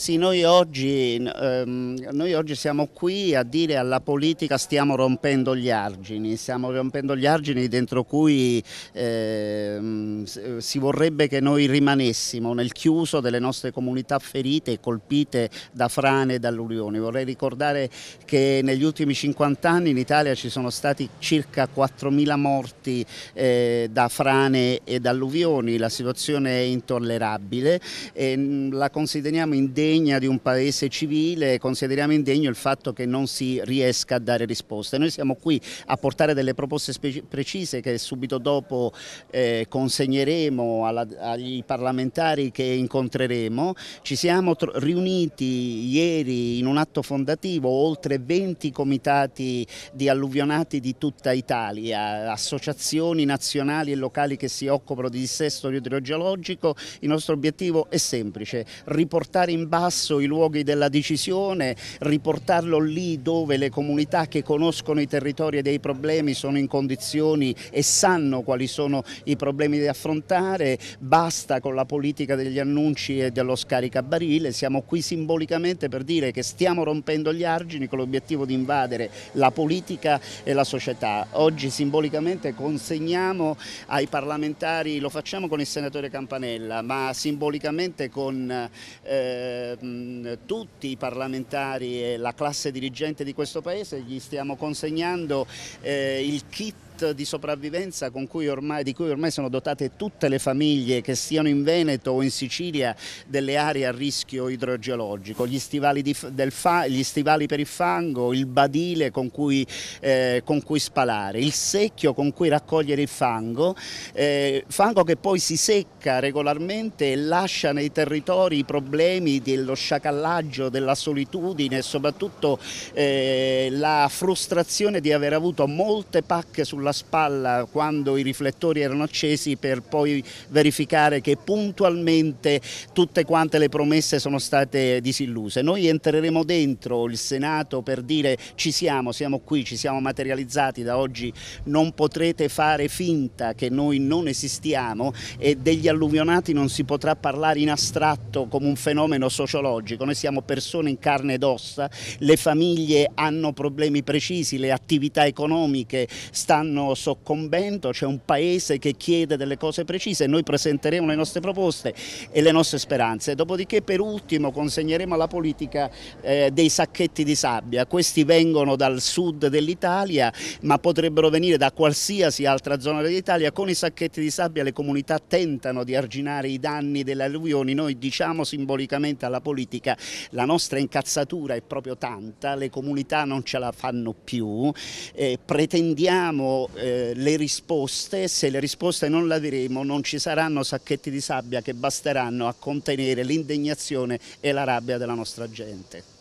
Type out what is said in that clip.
Sì, noi oggi, ehm, noi oggi, siamo qui a dire alla politica stiamo rompendo gli argini, stiamo rompendo gli argini dentro cui ehm, si vorrebbe che noi rimanessimo nel chiuso delle nostre comunità ferite e colpite da frane e dall'Unione. Vorrei ricordare che negli ultimi 50 anni in Italia ci sono stati circa 4.000 morti eh, da frane e dall'Uvioni, la situazione è intollerabile, e la consideriamo indegna indegna di un paese civile, consideriamo indegno il fatto che non si riesca a dare risposte. Noi siamo qui a portare delle proposte precise che subito dopo eh, consegneremo alla, ai parlamentari che incontreremo. Ci siamo riuniti ieri in un atto fondativo oltre 20 comitati di alluvionati di tutta Italia, associazioni nazionali e locali che si occupano di dissesto idrogeologico. Il nostro obiettivo è semplice, riportare in basso i luoghi della decisione, riportarlo lì dove le comunità che conoscono i territori e dei problemi sono in condizioni e sanno quali sono i problemi da affrontare, basta con la politica degli annunci e dello scaricabarile, siamo qui simbolicamente per dire che stiamo rompendo gli argini con l'obiettivo di invadere la politica e la società. Oggi simbolicamente consegniamo ai parlamentari, lo facciamo con il senatore Campanella, ma simbolicamente con... Eh, eh, tutti i parlamentari e la classe dirigente di questo Paese gli stiamo consegnando eh, il kit di sopravvivenza cui ormai, di cui ormai sono dotate tutte le famiglie che siano in Veneto o in Sicilia delle aree a rischio idrogeologico, gli stivali, di, fa, gli stivali per il fango, il badile con cui, eh, con cui, spalare, il secchio con cui raccogliere il fango, eh, fango che poi si secca regolarmente e lascia nei territori i problemi dello sciacallaggio, della solitudine e soprattutto eh, la frustrazione di aver avuto molte pacche sulla alla spalla quando i riflettori erano accesi per poi verificare che puntualmente tutte quante le promesse sono state disilluse. Noi entreremo dentro il Senato per dire ci siamo, siamo qui, ci siamo materializzati da oggi, non potrete fare finta che noi non esistiamo e degli alluvionati non si potrà parlare in astratto come un fenomeno sociologico, noi siamo persone in carne ed ossa, le famiglie hanno problemi precisi, le attività economiche stanno stanno soccombendo, c'è un paese che chiede delle cose precise, noi presenteremo le nostre proposte e le nostre speranze. Dopodiché per ultimo consegneremo alla politica eh, dei sacchetti di sabbia, questi vengono dal sud dell'Italia ma potrebbero venire da qualsiasi altra zona dell'Italia, con i sacchetti di sabbia le comunità tentano di arginare i danni delle alluvioni, noi diciamo simbolicamente alla politica la nostra incazzatura è proprio tanta, le comunità non ce la fanno più, eh, pretendiamo eh, le risposte, se le risposte non le diremo non ci saranno sacchetti di sabbia che basteranno a contenere l'indignazione e la rabbia della nostra gente.